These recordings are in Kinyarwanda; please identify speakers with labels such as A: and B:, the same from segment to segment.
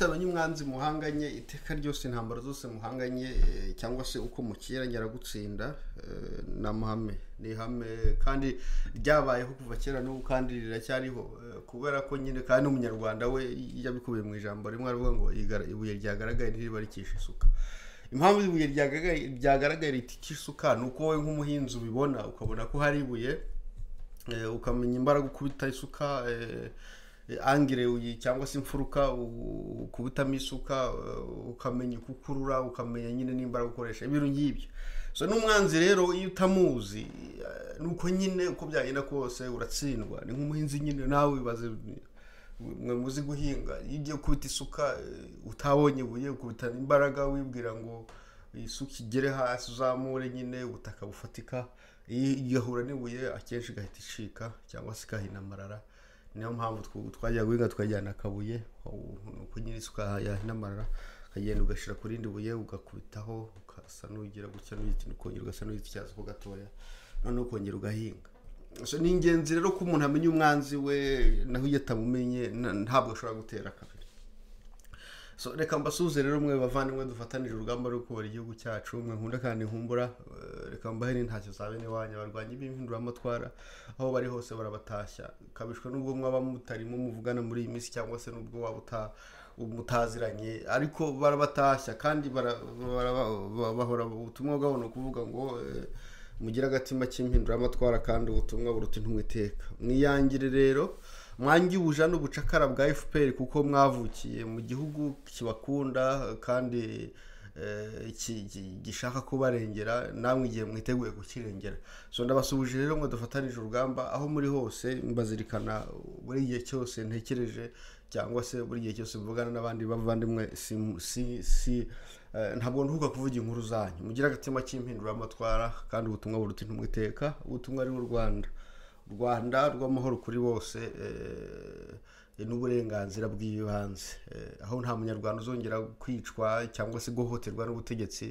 A: bitabanye umwanzi muhanganye iteka ryose intambara zose muhanganye eh, cyangwa se uko mukera gutsinda eh, na mahame ni ihame kandi ryabayeho kuva kera n'ubu kandi riracyariho eh, kubera ko nyine kandi n'umunyarwanda we yabikubiye mu ijambo rimwe aravuga ngo ibuye ryagaragaye ntiriba isuka impamvu ibuye ryagaragaye ritikisha isuka ni uko wowe nk'umuhinzi ubibona ukabona ko hari ibuye ukamenya imbaraga ukubita isuka angire cyangwa se imfuruka ukubitamo isuka ukamenya uko ukurura ukamenya nyine n'imbaraga ukoresha ibintu nk'ibyo so n'umwanzi rero iyo utamuzi eh, ni uko nyine uko byagenda kose uratsindwa ni nk'umuhinzi nyine nawe wibaze mwe muzi guhinga iyo ugiye kubita isuka eh, utabonye ibuye ukubita imbaraga wibwira ngo isuka igere hasi uzamure nyine ubutaka bufatika igahura n'ibuye akenshi igahita icika cyangwa se ikahina amarara niyo mpamvu twajya guhinga tukajyana akabuye kunyira isuka yahinamara ukagenda ugashyira ku rindi buye ugakubitaho ugasa n'ugira gutya n'uyikintu ukongera ugasa n'uyityaza ko gatoya noneho ukongera ugahinga ni ingenzi rero ko umuntu amenya umwanzi we naho iyo atamumenye ntabwo ashobora gutera akabi reka mbasuhuze rero mwe bavandimwe dufatanije urugamba rwo kubara igihugu cyacu umwe nkunda kandi nkumbura eh, reka mbahe ntacyo za bene wanyu abarwanyi b'impinduramatwara aho bari hose barabatashya kabishwa n'ubwo mwaba mutarimo muvugana muri iyi minsi cyangwa se n'ubwo waba mutaziranye ariko barabatashya kandi bahora ubutumwa bwabona kuvuga ngo eh, mugire agatima cy'impinduramatwara kandi ubutumwa buruta intumwa iteka mwiyangire rero mwangi ubuja n'ubucakara bwa fpr kuko mwavukiye mu gihugu kibakunda kandi eh, gishaka kubarengera namwe igihe mwiteguye kukirengera so ndabasubije rero ngo dufatanije urugamba aho muri hose mbazirikana buri gihe cyose ntekereje cyangwa se buri gihe cyose mvugana n'abandi bavandimwe si si eh, ntabwo ntuka kuvuga inkuru zanyu mugire agatima cy'impinduramatwara kandi ubutumwa buruta intumwa iteka ubutumwa ari u rwanda rwanda rw'amahoro kuri bose eh, n'uburenganzira bw'ibanze eh, aho nta munyarwanda uzongera kwicwa cyangwa se guhohoterwa n'ubutegetsi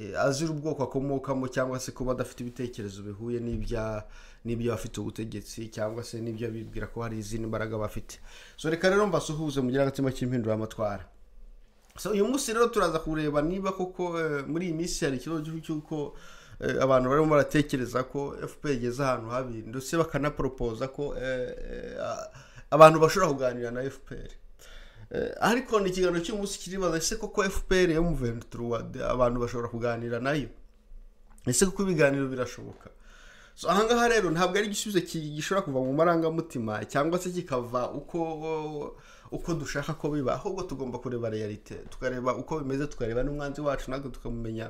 A: eh, azira ubwoko akomokamo cyangwa se kuba adafite ibitekerezo bihuye n'ibyo bafite ubutegetsi cyangwa se n'ibyo bibwira ko hari izindi mbaraga bafite so reka rero mbasuhuze mugire agatima cy'impinduramatwara uyu munsi rero turaza kureba niba koko muri iyi minsi hari ikibazo cy'uko Eh, abantu barimo baratekereza ko fpr igeze ahantu habi ndetse bakanaporopoza ko eh, eh, abantu bashobora kuganira na fpr ariko ni ikiganiro cy'umunsi kiribaza ese koko fpr yo mu venturuwade abantu bashobora kuganira nayo ese kuko ibiganiro birashoboka ahangaha rero ntabwo ari igisubizo gishobora kuva mu marangamutima cyangwa se kikava uko uko dushaka ko biba ahubwo tugomba kureba realite tukareba uko bimeze tukareba n'umwanzi wacu natwe tukamumenya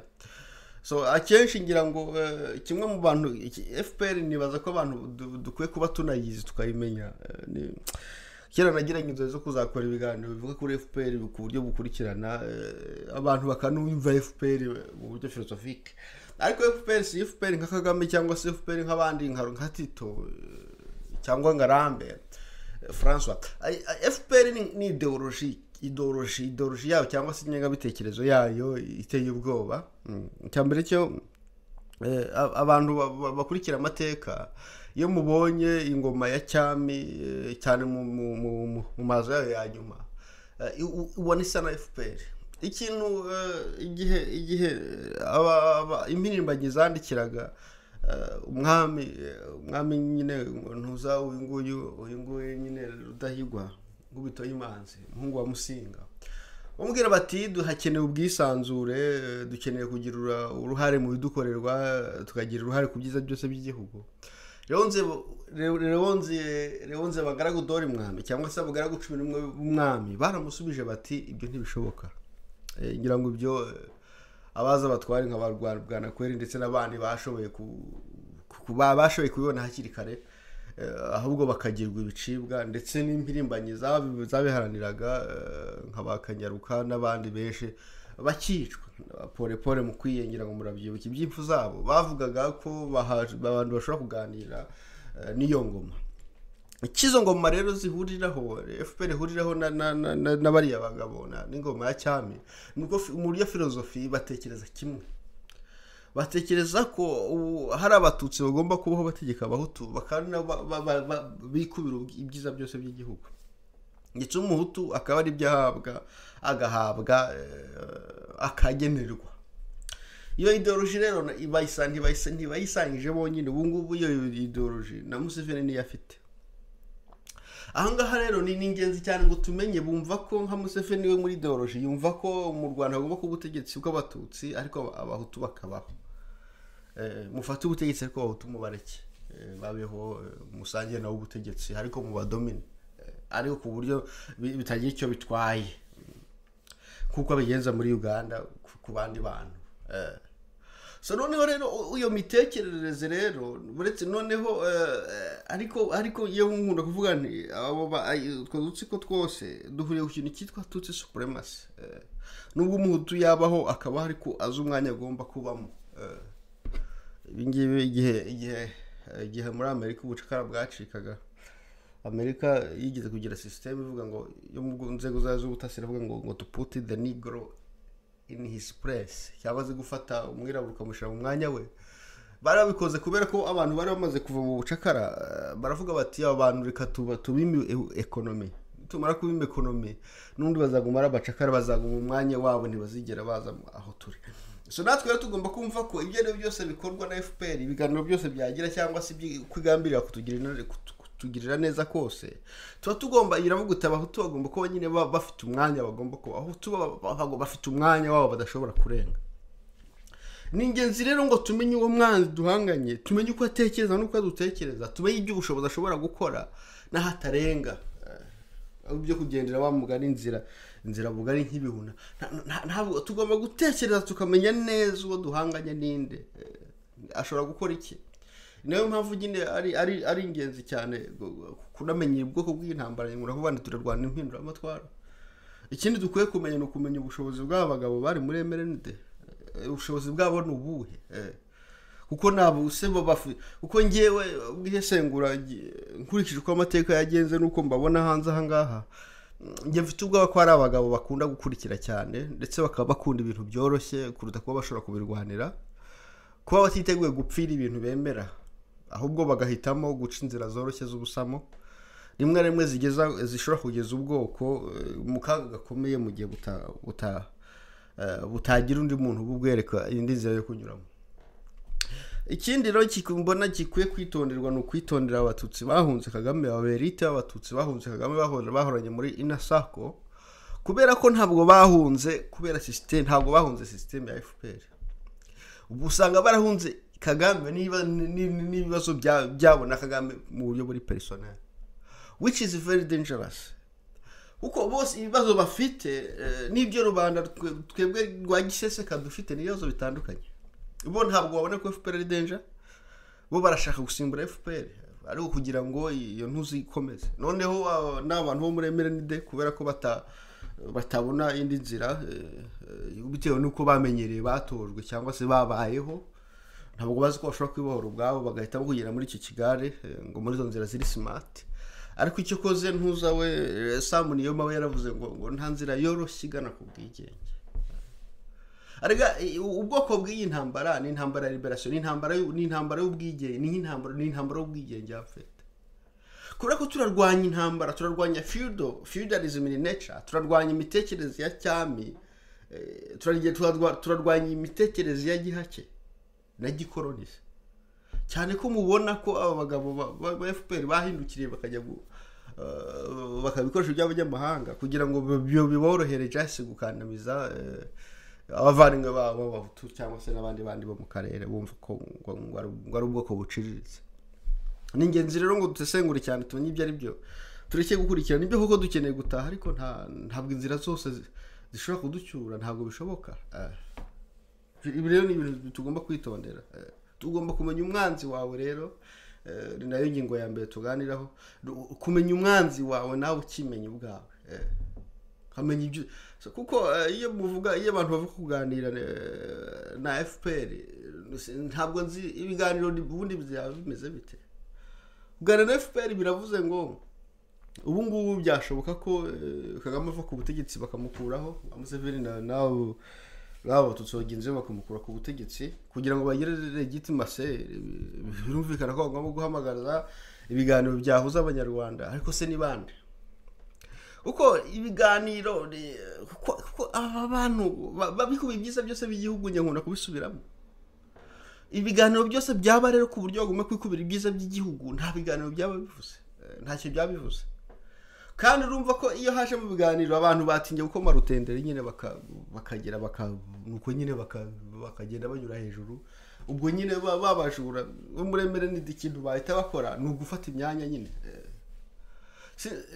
A: so akenshi ngira ngo eh, kimwe mu bantu fpr nibaza ko abantu dukwiye kuba tunayizi tukayimenya eh, kera nagiranye inzozi zo kuzakora ibiganiro bivuga kuri fpr ku buryo bukurikirana eh, abantu bakanumva fpr mu buryo filosofike ariko fpr si fpr nka kagame cyangwa se fpr nk'abandi nka tito cyangwa nka rambert francois fpr ni ideoloji idoroshi idoroshi yayo cyangwa se ingengabitekerezo yayo iteye ubwoba mm. cya mbere cyo eh, abantu bakurikira amateka iyo mubonye ingoma ya cyami eh, cyane mu mazu yayo ya nyuma eh, ubona isa na fpr ikintu igihe igihe impirimbanyi zandikiraga umwami umwami nyine ntuza uyu nguyu uyu nguyu nyine rudahigwa nkubito y'imanzi umuhungu wa musinga bamubwira bati hakenewe ubwisanzure dukeneye kugira uruhare mu bidukorerwa tukagira uruhare ku byiza byose by'igihugu rewonze bagaragu dore umwami cyangwa se abagaragu cumi n'umwe b'umwami baramusubije bati ibyo ntibishoboka eh, ngira ngo ibyo eh, abaza batware nka ba rwanakweri ndetse n'abandi bashoboye bashoboye kubibona hakiri kare Eh, ahubwo bakagirwa ibicibwa ndetse n'impirimbanyi zabiharaniraga eh, nka ba kanyaruka n'abandi benshi bakicwa pole pole mu kwiyengera ngo murabyibuka iby'impfu zabo bavugaga ko abantu bashobora kuganira eh, n'iyo ngoma ikizo ngoma rero zihuriraho fpr ihuriraho na bariya bagabo n'ingoma ya cyami ni uburyo filozofi batekereza kimwe batekereza ko hari abatutsi bagomba kubaho bategeka abahutu bakaba bikubira ibyiza byose by'igihugu ndetse umuhutu akaba ari ibyo ahabwa agahabwa eh, akagenerwa iyo idoroji rero ntibayisangije bonyine ubu ngubu iyo idoroji na museveni niyo afite ahangaha rero ni ingenzi cyane ngo tumenye bumva ko nka museveni we muri ideoloji yumva ko mu rwanda hagomba kuba ubutegetsi bw'abatutsi ariko abahutu bakabaho Eh, mufate ubutegetsi ariko abahutu mubareke eh, babeho eh, musangiye nabo ubutegetsi ariko mu badomine ariko ku buryo bitagira icyo bitwaye kuko abigenza muri uganda ku bandi bantu so noneho rero iyo mitekerereze rero uretse noneho ariko ariko iyo nkunda kuvuga nti utwo dutsiko twose duhuriye ku kintu cyitwa tutsi supremasi nubwo umuhutu yabaho akabaho ariko azi umwanya agomba kubamo ibi ngibi igihe igihe igihe muri amerika ubucakara bwacikaga amerika yigeze kugira sisiteme ivuga ngo yo mu nzego zayo z'ubutasi iravuga ngo ngo tuputi the negro in his place cyangwa se gufata umwirabura ukamushyira mu mwanya we Barabikoze kubera ko abantu bari bamaze kuva mu bucakara eh, baravuga bati aba bantu reka tubime ekonomi tumara kubima ekonomi n'undi bazaguma ari abacakara bazaguma umwanya wabo ntibazigera baza aho turi so natwe rero tugomba kumva ko ibyo ari byo byose bikorwa na fpr ibiganiro byose byagira cyangwa se uko igambirira kutugirira neza kose tuba tugomba iravuga uti abahutu bagomba kuba nyine bafite umwanya bagomba kuba abahutu bafite umwanya wabo badashobora kurenga ni ingenzi rero ngo tumenye uwo mwanzi duhanganye tumenye uko atekereza n'uko adutekereza tumenye ibyo ubushobozi ashobora gukora n'aho atarenga eh, ibyo kugendera wa bamugana inzira inzira bugari nk'ibihuna ntabwo tugomba gutekereza tukamenya neza uwo duhanganye n'inde eh, ashobora gukora iki niyo mpamvu nyine ari ari ingenzi cyane kunamenya ubwoko bw'intambara nyunguranabuhanga turarwanya impinduramatwara ikindi dukwiye kumenya ni ukumenya ubushobozi bw'aba bagabo bari muri emerenide eh, ubushobozi bwabo ni ubuhe eh, kuko ntabwo usebo bafu kuko ngewe ubwisengura nkurikije uko amateka yagenze n'uko mbabona hanze ahangaha. njye ubwoba ko hari abagabo bakunda gukurikira cyane ndetse bakaba bakunda ibintu byoroshye kuruta kuba bashobora kubirwanira kuba batiteguye gupfira ibintu bemera ahubwo bagahitamo guca inzira zoroshye z'ubusamo rimwe rimwe zigeza zishobora kugeza ubwoko eh, mu kaga gakomeye mu gihe eh, butagira undi muntu ububwereka indi nzira yo kunyuramo ikindi rero mbona gikwiye kwitonderwa ni ukwitondera abatutsi bahunze kagame ababerite b'abatutsi bahunze kagame bahoranye muri inasako kubera ko ntabwo bahunze kubera sisiteme ntabwo bahunze sisiteme ya fpr ubu usanga barahunze kagame n'ibibazo byabo na kagame mu buryo buri perisonari which is very dangerous kuko bose ibibazo bafite eh, n'ibyo rubanda twebwe rwa giseseka dufite n'ibibazo bitandukanye bo ntabwo wabona ko fpr ari denja bo barashaka gusimbura fpr ari ukugira ngo iyo ntuzi ikomeze noneho ah, n'abantu bo muri emerenide kubera ko batabona indi nzira eh, eh, bitewe n'uko bamenyereye batojwe cyangwa se babayeho ntabwo bazi ko bashobora kwibohora ubwabo bagahita bahurira muri icyo kigare eh, ngo muri izo nzira ziri simati ariko icyo koze ntuza we samu niyo mawe yaravuze ngo ngo nta nzira yoroshye igana ku bwigenge ubwoko bw'iyi ntambara ni intambara ya liberasiyo ni intambara y'ubwigenge ni intambara y'ubwigenge y'abafite kubera ko turarwanya intambara turarwanya fiyudo fiyudarizimu ini neca turarwanya imitekerereze ya cyami turarwanya imitekerereze ya gihake na gikoronisi cyane ko mubona ko aba bagabo ba fpr bahindukiriye bakajya bakaba ibikoresho by'abanyamahanga kugira ngo biborohere cyangwa gukandamiza abavandimwe babo b'abahutu cyangwa se n'abandi bandi bo mu karere bumva ko ngo ari ubwoko buciriritse ni ingenzi rero ngo dusesengure cyane tumenye ibyo ari byo tureke gukurikirana ibyo koko dukeneye gutaha ariko ntabwo inzira zose zishobora kuducyura ntabwo bishoboka eh, ibi rero ni ibintu tugomba kwitondera eh, tugomba kumenya umwanzi wawe rero eh, ni nayo ngingo ya mbere tuganiraho kumenya umwanzi wawe nawe ukimenya ubwawe nkamenya ibyo kuko eh, iyo muvuga iyo abantu bava kuganira eh, na fpr ntabwo nzi ibiganiro ubundi byaba bimeze bite kuganira na fpr biravuze ngo ubu ngubu byashoboka ko eh, kagame ava ku butegetsi bakamukuraho amuseveni nawe bagenzi tutsogenze bakamukura ku butegetsi kugira ngo bagere legitima se birumvikana ko bagomba guhamagaza ibiganiro byahuza abanyarwanda ariko se ni bande uko ibiganiro kuko aba bantu babikubiye ibyiza byose by'igihugu nkunda kubisubiramo ibiganiro byose byaba rero ku buryo bagomba kwikubira ibyiza by'igihugu nta biganiro byaba bivuze eh, ntacyo byaba bivuze kandi urumva ko iyo haje mu biganiro abantu batingiye gukoma rutenderi nyine bakagera nuko nyine bakagenda banyura hejuru ubwo nyine babajura umuremere n'indi kintu bahita bakora ni ugufata imyanya nyine eh,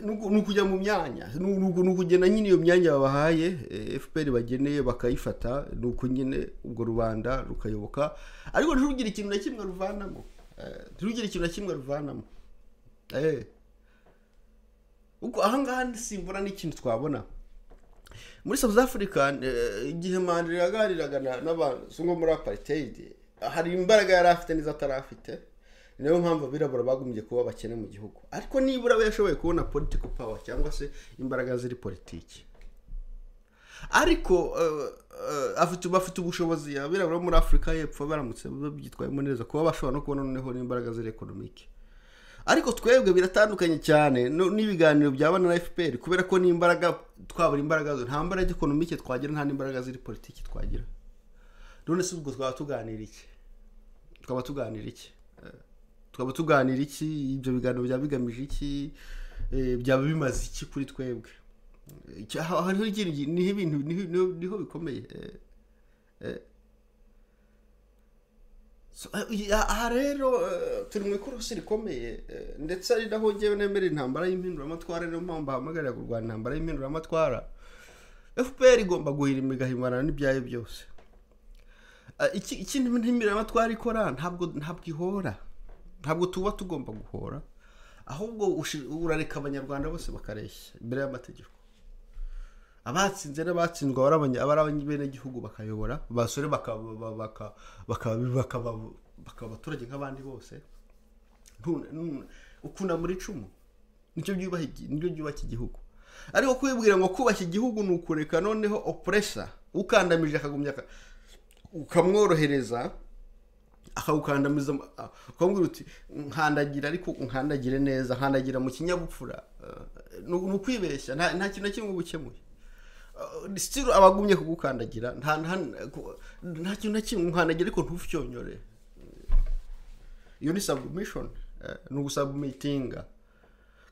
A: ni ukujya mu myanya ni ukugena nyine iyo myanya babahaye eh, fpr bageneye bakayifata nuko nyine ubwo rubanda rukayoboka ariko ntirugire ikintu na kimwe ruvanamo eh, ntirugire ikintu na kimwe ruvanamo eh. uko ahangaha simbura n'ikintu twabona muri south africa igihe mandela yaganiraga n'abantu muri apariteyidi hari imbaraga yari afite n'izo atari afite niyo mpamvu abirabura bagombye kuba bakene mu gihugu ariko nibura aba yashoboye kubona political power cyangwa se imbaraga ziri politiki ariko eh, eh, bafite ubushobozi abirabura bo muri afurika y'epfo baramutse babyitwayemo neza kuba bashobora no kubona noneho n'imbaraga ziri ekonomike ariko twebwe biratandukanye cyane n'ibiganiro byaba na fpr kubera ko n'imbaraga twabura imbaraga nta mbaraga ekonomike twagira nta n'imbaraga ziri politiki twagira none si ubwo twaba tuganira iki twaba tuganira iki twaba tuganira iki ibyo biganiro byaba bigamije iki eh, byaba bimaze iki kuri twebwe hariho niho ibintu niho bikomeye eh, eh. Ah, ah, aha rero turi mu ikorosi rikomeye ndetse ari naho ngewe nemera intambara y'impinduramatwara niyo mpamvu bahamagarira kurwanya intambara y'impinduramatwara fpr igomba guhirima igahimarana n'ibyayo byose ikintu impinduramatwara ikora ntabwo ihora ntabwo tuba tugomba guhora ahubwo urareka abanyarwanda bose bakareshya imbere y'amategeko abatsinze n'abatsindwa abari abanyagihugu bakayobora basore bakaba abaturage nk'abandi bose ukuna muri icumu nibyo byubaka igihugu ariko kwibwira ngo kubashya igihugu ni ukureka noneho opuresa ukandamije akagumya ukamworohereza akawukandamiza ah, ukambwira uti nkandagira ariko nkandagire neza nkandagira mu kinyabupfura eh, ni ukwibeshya nta kintu na kimwe gukemuye eh, sitiro abagumye kugukandagira nta kintu na kimwe nkandagira ariko ntucyonyore eh, iyo ni sabumishoni ni ugusabumitinga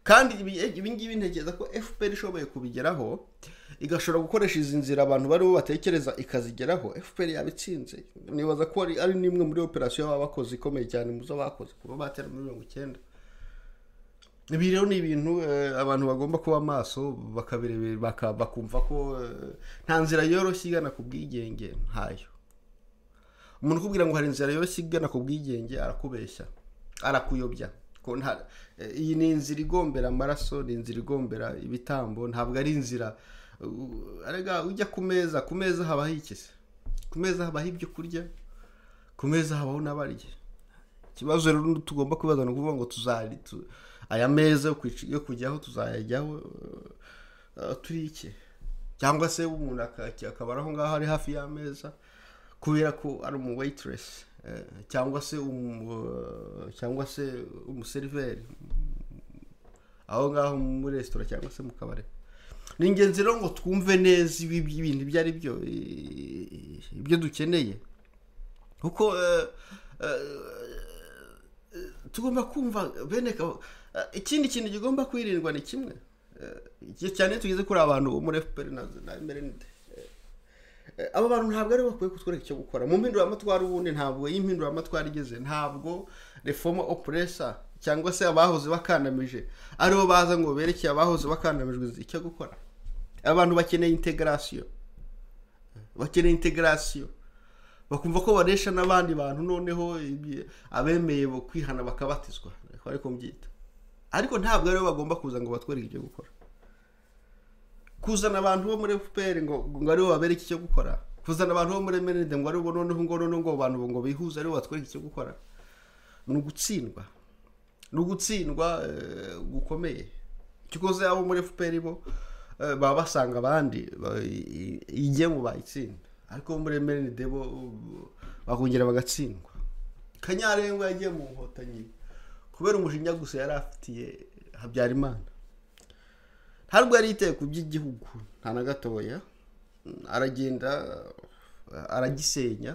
A: kandi ibi ngibi ntekereza ko fpr ishoboye kubigeraho igashobora gukoresha izi nzira abantu barimo batekereza ikazigeraho fpr yabitsinze nibaza ko ari n'imwe muri operasiyo baba bakoze ikomeye cyane mu zo bakoze kuba batera muri mirongo icyenda ibi rero ni ibintu eh, abantu bagomba kuba maso bakumva ko eh, nta nzira yoroshye igana ku bwigenge ntayo umuntu ukubwira ngo hari inzira yoroshye igana ku bwigenge arakubeshya arakuyobya eh, iyi ni inzira igombera amaraso ni inzira igombera ibitambo ntabwo ari inzira arega ujya ku meza ku meza habaho iki se ku meza habaho ibyo kurya ku meza habaho n'abarya ikibazo rero tugomba kwibaza ni ukuvuga ngo tuzari aya meza yo kujyaho tuzayajyaho uh, turi iki cyangwa se umuntu akaba ari aho ngaho ari hafi y'ameza kubera ko ari umu weyitiresi uh, cyangwa se uh, cyangwa se umuseriveri aho ngaho muri resitora cyangwa se mu kabari ni ingenzi rero ngo twumve neza ibi bintu ibyo ari byo ibyo dukeneye kuko eh, eh, tugomba kumva bene eh, ikindi kintu kigomba kwirindwa ni kimwe cyane tugeze kuri abantu bo muri efuperi na emerenide abo bantu ntabwo ari bakwiye kutwereka icyo gukora mu mpinduramatwara ubundi ntabwo iyi mpinduramatwara igeze ntabwo reforma opuresa cyangwa se abahoze bakandamije aribo baza ngo berekeye abahoze bakandamijwe icyo gukora abantu bakeneye integarasiyo bakeneye integarasiyo bakumva ko baresha n'abandi bantu noneho abemeye kwihana bakabatizwa ariko mbyita ariko ntabwo ari bagomba kuza ngo batwereke icyo gukora kuzana abantu bo muri fpr ngo ngo aribo babereke icyo gukora kuzana abantu bo muri mrd ngo aribo noneho ngo noneho ngo abantu ngo bihuze aribo batwereke icyo gukora ni ugutsindwa ni ugutsindwa eh, gukomeye icyo ukoze muri fpr bo Eh, baba basanga abandi mu bayitsinda ariko bo muri debo bakongera bagatsindwa kanyarengwa yagiye mu nkotanyi kubera umujinya gusa yari afitiye habyarimana ntabwo yari yitaye ku by'igihugu nta na gatoya aragenda aragisenya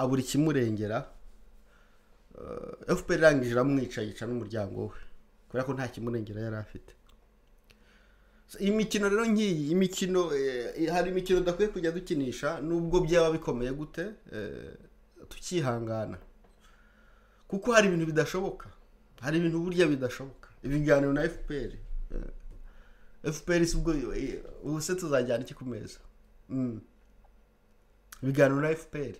A: abura ikimurengera eh, fpr irangije iramwica yica n'umuryango we kubera ko nta kimurengera yari afite imikino rero nk'iyi imikino eh, hari imikino udakwiye kujya dukinisha nubwo byaba bikomeye gute eh, tukihangana kuko hari ibintu bidashoboka hari ibintu burya bidashoboka ibiganiro na fpr eh, fpr si ubwo ubu se tuzajyana iki ku meza hmm. ibiganiro na fpr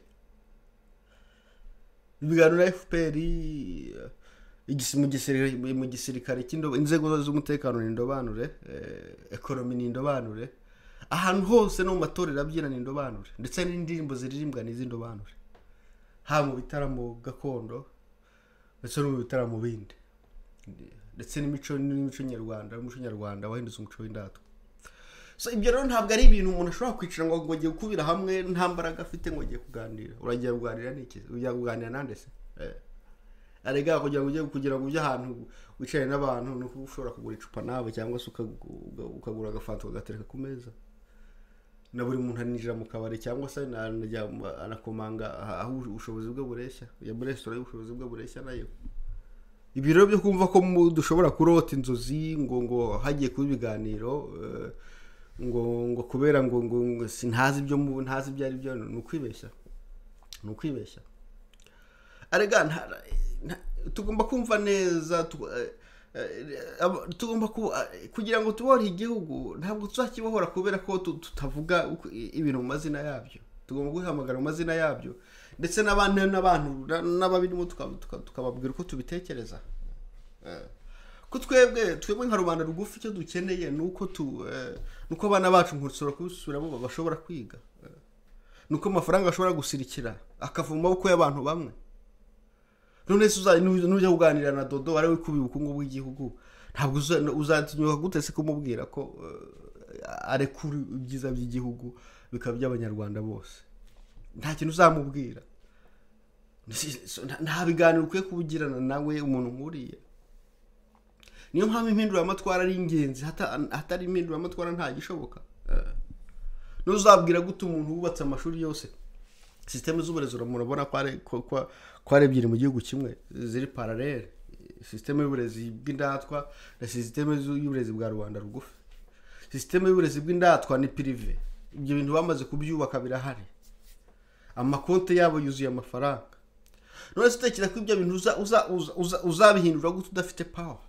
A: ibiganiro na fpr mu gisirikare inzego z'umutekano ni indobanure ekoromi eh, ni indobanure ahantu hose no mu matorero abyina ni indobanure ndetse n'indirimbo ziririmbwa ni iz'indobanure haba mu bitaramo gakondo ndetse no mu bitaramo bindi ndetse n'imico n'imico nyarwanda n'umuco nyarwanda wahindutse umuco w'indatwa so ibyo rero ntabwo ari ibintu umuntu ashobora kwicara ngo ngo giye gukubira hamwe nta mbaraga afite ngo agiye kuganira uragiye kuganira n'iki ujya kuganira nande arega kugira ngo ujye kugira ngo ujye ahantu wicare n'abantu ni ukuba ushobora kugura icupa nawe cyangwa se ukagura agafanta ugatereka ku meza na buri muntu aninjira mu kabari cyangwa se anakomanga aho ubushobozi bwe bureshya ya muri resitora y'ubushobozi bwe bureshya nayo ibiro byo kumva ko dushobora kurota inzozi ngo ngo hagiye kuba ibiganiro eh, ngo ngo kubera ngo ngo si ntazi ibyo ntazi ibyo ari byo ni ukwibeshya ni ukwibeshya arega tugomba kumva neza eh, eh, tugomba eh, kugira ngo tubohore igihugu ntabwo tuzakibohora kubera ko tutavuga ibintu mu mazina yabyo tugomba guhamagara mu mazina yabyo ndetse n'abantu n'abantu n'ababirimo tukababwira uko tubitekereza ko twebwe twebwe nka rubanda rugufi icyo dukeneye ni uko tu ni uko abana bacu nkurusura kubisubiramo bashobora kwiga ni uko amafaranga ashobora gusirikira akava mu maboko y'abantu bamwe none se nujya kuganira na dodo wari wikubiye ubukungu bw'igihugu ntabwo uzatinyuka gute se kumubwira ko eh, arekura ibyiza by'igihugu bikaba iby'abanyarwanda bose nta kintu uzamubwira nta biganiro ukwiye kubugirana nawe umuntu nkuriya niyo mpamvu impinduramatwara ari ingenzi hatari impinduramatwara ntagishoboka eh. ntuzabwira gute umuntu wubatse amashuri yose sisiteme z'uburezi murabona ko ari ebyiri mu gihugu kimwe ziri paralele sisiteme y'uburezi bw'indatwa na sisiteme y'uburezi bwa rubanda rugufi sisiteme y'uburezi bw'indatwa ni pirive ibyo bintu bamaze kubyubaka birahari amakonti yabo yuzuye amafaranga none utekereza ko ibyo bintu uzabihindura gutya udafite pawa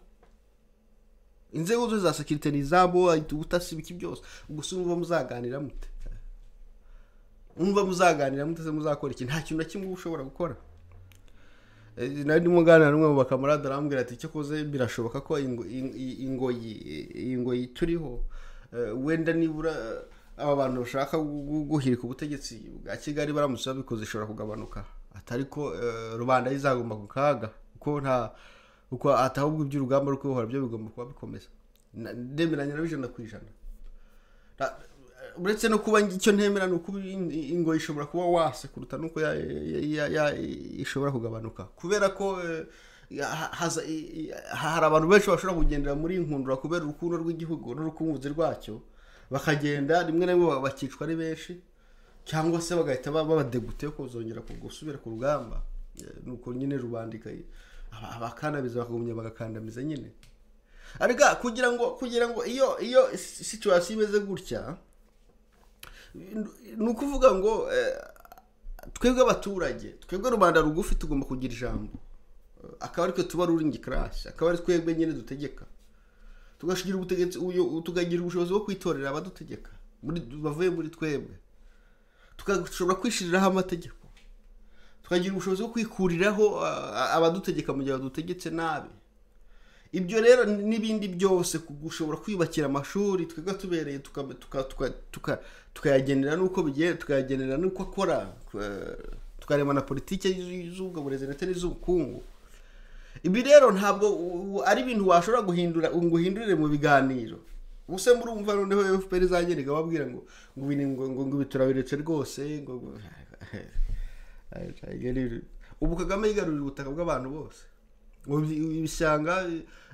A: inzego zose za sekirite ni izabo ubutasi ibiki byose ubwo si muzaganira mute mwumva muzaganira muteze muzakora iki nta kintu na kimwe ushobora gukora eh, nari ndimo uganira n'umwe mu bakamurada arambwira ati cyakoze birashoboka ko ingoyi ingoyi turiho eh, wenda nibura aba bantu bashaka guhirika ubutegetsi bwa kigali baramutse babikoze ishobora kugabanuka atari ko eh, rubanda izagomba ku kaga kuko nta kuko atahubwo iby'urugamba rwo kwibohora byo bigomba kuba bikomeza ndemeranya na ku ijana uretse no kuba icyo ntemera ni uko ingo ishobora kuba wase kuruta nuko ishobora kugabanuka kubera ko eh, hari abantu benshi bashobora kugendera muri inkundura kubera urukundo rw'igihugu n'urukunguzi rwacyo bakagenda rimwe na rimwe bakicwa ari benshi cyangwa se bagahita babadegute yo kuzongera gusubira ku rugamba eh, nuko nyine rubandikaye abakandamiza bakagumya bagakandamiza nyine ariko kugira ngo kugira ngo iyo iyo situwasiyo imeze gutya ni ukuvuga ngo eh, twebwe abaturage twebwe rubanda rugufi tugomba kugira ijambo eh, akaba aritwe tuba ruringi karasi akaba ari twebwe nyine dutegeka tugashyira ubutegetsi tukagira ubushobozi bwo kwitorera abadutegeka bavuye muri twebwe tugashobora kwishyiriraho amategeko tukagira ubushobozi bwo kwikuriraho eh, abadutegeka mu gihe badutegetse nabi ibyo rero n'ibindi byose ushobora kwiyubakira amashuri twebwe tubereye tukayagenera n'uko bigiye tukayagenera n'uko akora tukareba na politiki y'ubwo burezi ndetse n'iz'ubukungu ibi rero ntabwo ari ibintu washobora guhindura ngo uhindurire mu biganiro ubuse murumva noneho efuperi izagenda wabwira ngo ngo biturabiretse rwose ngo ubu kagame yigarurira ubutaka bw'abantu bose ibishanga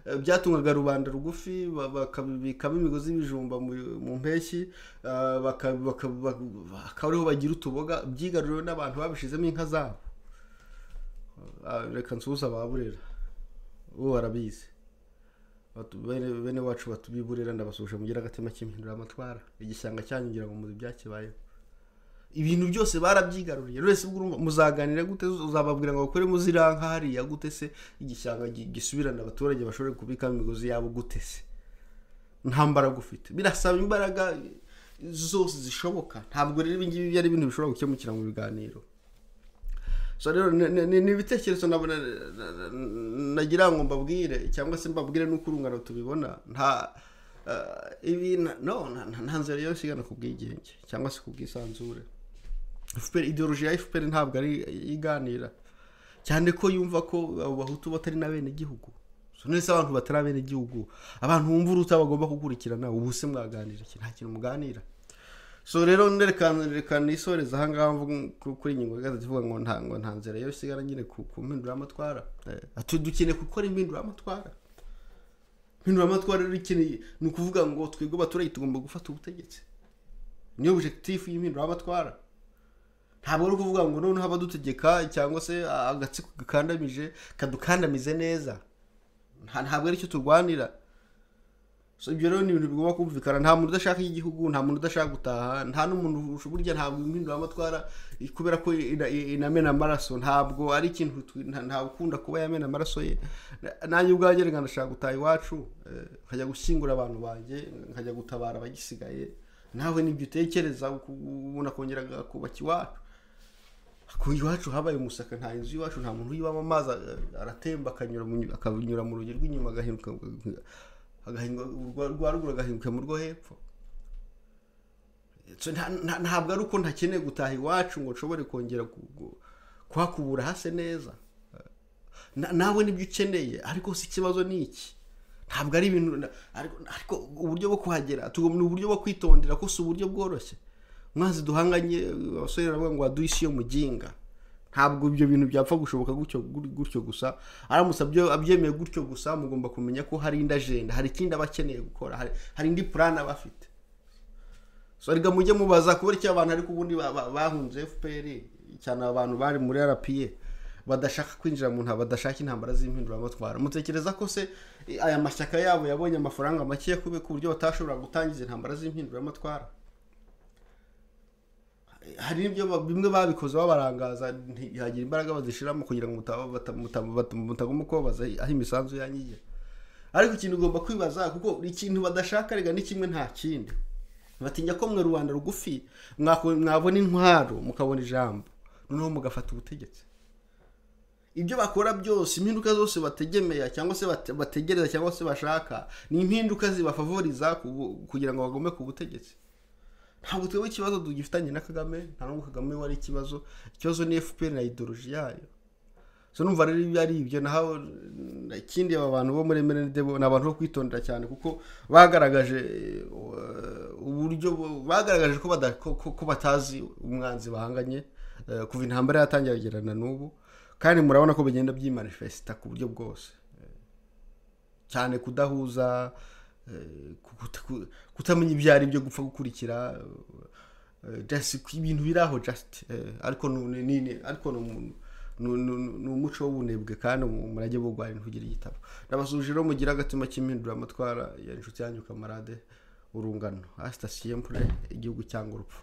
A: eh, byatungaga rubanda rugufi bakabibikamo imigozi y'ibijumba mu mpeshyi eh, bakaba ariho bagira utuboga byigaruriwe n'abantu babishizemo inka zabo ah, reka nsuhuza ababurera bo barabizi bene wacu batubiburera ndabasuhuje mugira agatima cy'impindura amatwara igishyanga cyanyu ngira ngo muzi ibyakibayeho ibintu byose barabyigaruriye wese muzaganira gute uzababwira ngo bakore muziranka hariya gute se igishyamba gisubirana abaturage bashobora kubikamo imigozi yabo gute se nta mbaraga ufite birasaba imbaraga zose zishoboka ntabwo rero ibi ngibi ibintu bishobora gukemukira mu biganiro ni ibitekerezo nagira ngo mbabwire cyangwa se mbabwire n'uko urungano tubibona nta eh, ibi no nta nzira yose igana ku bwigenge cyangwa se ku bwisanzure ideoloji ya fpr ntabwo ari iganira cyane ko yumva ko abo bahutu batari na bene igihugu nese abantu batari abene igihugu abantu bumva uruta bagomba gukurikirana ubu se mwaganira iki nta kintu muganira so rero nerekana isoreza ahangaha kuri iyi ngingo igaragaza ivuga ngo ntango nta nzira yo sigara nyine ku mpinduramatwara eh, dukeneye gukora impinduramatwara impinduramatwara rero ikeneye ni ukuvuga ngo twebwe abaturage tugomba gufata ubutegetsi niyo bujegitifu y'impinduramatwara ntabwo ari ukuvuga ngo noneho abadutegeka cyangwa se agatsiko gakandamije kadukandamize neza ntabwo ari icyo turwanira so ibyo rero ni ibintu bigomba kumvikana nta muntu udashaka igihugu nta muntu udashaka gutaha nta n'umuntu burya ntabwo impinduramatwara kubera ko inamena amaraso ntabwo ari ikintu ntabwo ukunda kuba yamena amaraso ye nanjye ubwanjye reka ndashaka gutaha iwacu eh, nkajya gushyingura abantu banjye nkajya gutabara abagisigaye nawe nibyo utekereza ubona kongera kubaka iwacu ku iwacu habaye umusaka nta inzu y'iwacu nta muntu uyibamo amazi aratemba akanyura mu rugi rw'inyuma agahinduka rwa ruguru agahinduka mu rwo hepfo ntabwo ari uko ntakeneye gutaha iwacu ngo nshobore kongera kuhakubura hase neza nawe nibyo ukeneye ariko si ikibazo ni iki ntabwo ari ibintu ariko uburyo bwo kuhagera ni uburyo bwo kwitondera ko si uburyo bworoshye mazi duhanganye abasore baravuga ngo waduhe isi yo muginga ntabwo ibyo bintu byapfa gushoboka gutyo gutyo gusa aramutse abyemeye gutyo gusa mugomba kumenya ko hari indi ajenda hari ikindi aba akeneye gukora hari indi purani aba afite reka mujye mubaza kubera icyo abantu ariko ubundi bahunze fpr cyane abantu bari muri rpa badashaka kwinjira mu ntabwo badashaka intambara z'impinduramatwara mutekereza ko se aya mashyaka yabo yabonye amafaranga make ku buryo batashobora gutangiza intambara z'impinduramatwara hari ibyo bimwe babikoze babarangaza ntihagira imbaraga bazishiramo kugira ngo mutaguma kubabaza aho imisanzu yanyu ariko ikintu ugomba kwibaza kuko ikintu badashaka rega ni kimwe nta kindi batinya ko mwe rubanda rugufi mwabona intwaro mukabona ijambo noneho mugafata ubutegetsi ibyo bakora byose impinduka zose bategemera cyangwa se bategereza cyangwa se bashaka ni impinduka zibafavoriza kugira ngo bagume ku butegetsi ntabwo twebwe ikibazo dugifitanye na kagame nta n'ubwo kagame wari ikibazo ikibazo ni fpr na idoroji yayo so numva rero ibyo ari ibyo naho ikindi aba bantu bo muri emeride ni abantu bo kwitondera cyane kuko bagaragaje eh, uburyo bagaragaje ko ko batazi umwanzi bahanganye eh, kuva intambara yatangira kugerana n'ubu kandi murabona ko bigenda byimanifesita ku buryo bwose eh, cyane kudahuza kutamenya ibyo ari byo gupfa gukurikira eh, ibintu biri aho eh, ariko ni umuco w'ubunebwe kandi umurage wo guhaha ntugire igitabo nabasuje rero mugira agatima amatwara ya inshuti yanyu kamarade urungano asitasiye igihugu cyangwa urupfu